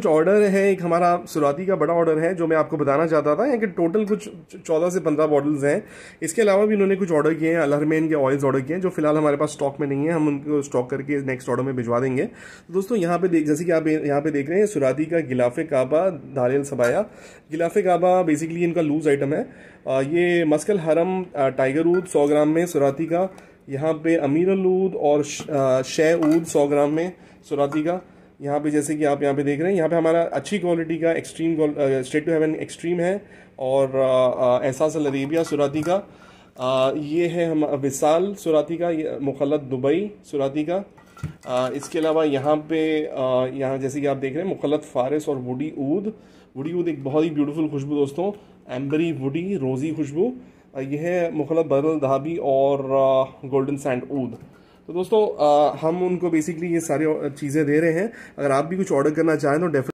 कुछ ऑर्डर है एक हमारा सुराती का बड़ा ऑर्डर है जो मैं आपको बताना चाहता था यहाँ के टोटल कुछ चौदह से पंद्रह बॉटल्स हैं इसके अलावा भी इन्होंने कुछ ऑर्डर किए हैं अलहरमेन के ऑयल्स ऑर्डर किए हैं जो फिलहाल हमारे पास स्टॉक में नहीं है हम उनको स्टॉक करके नेक्स्ट ऑर्डर में भिजवा देंगे तो दोस्तों यहाँ पे देख जैसे कि आप यहाँ पे देख रहे हैं सुराती का गिलाफे काबा धारियल सबाया गिलाफे काबा बेसिकली इनका लूज आइटम है ये मस्कल हरम टाइगर ऊद सौ ग्राम में सुराती का यहाँ पे अमीर और शे ऊद सौ ग्राम में सुराती का यहाँ पे जैसे कि आप यहाँ पे देख रहे हैं यहाँ पे हमारा अच्छी क्वालिटी का extreme straight to heaven extreme है और एहसास अरेबिया सुराती का आ, ये है हम विशाल सुराती का मुखलत दुबई सुराती का आ, इसके अलावा यहाँ पे यहाँ जैसे कि आप देख रहे हैं मुखलत फारिस और वुडी ऊद वुडी ऊद एक बहुत ही ब्यूटीफुल खुशबू दोस्तों एम्बरी वुडी रोज़ी खुशबू यह है मुखलत बदल धाबी और गोल्डन सैंड ऊद तो दोस्तों आ, हम उनको बेसिकली ये सारी चीज़ें दे रहे हैं अगर आप भी कुछ ऑर्डर करना चाहें तो डेफिनेट